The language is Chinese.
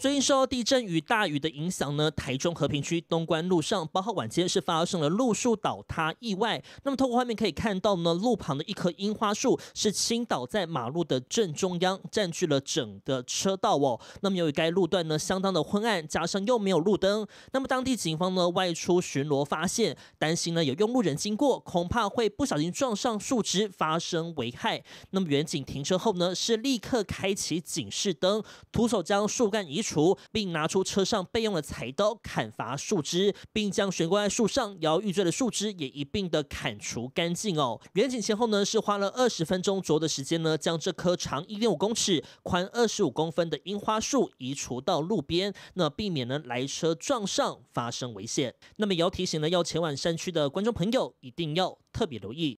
最近受到地震与大雨的影响呢，台中和平区东关路上，八号晚间是发生了路树倒塌意外。那么透过画面可以看到呢，路旁的一棵樱花树是倾倒在马路的正中央，占据了整个车道哦。那么由于该路段呢相当的昏暗，加上又没有路灯，那么当地警方呢外出巡逻发现，担心呢有用路人经过，恐怕会不小心撞上树枝发生危害。那么远景停车后呢，是立刻开启警示灯，徒手将树干移。除，并拿出车上备用的柴刀砍伐树枝，并将悬挂在树上摇欲坠的树枝也一并的砍除干净哦。远景前后呢是花了二十分钟左右的时间呢，将这棵长一点五公尺、宽二十五公分的樱花树移除到路边，那避免呢来车撞上发生危险。那么也要提醒呢，要前往山区的观众朋友一定要特别留意。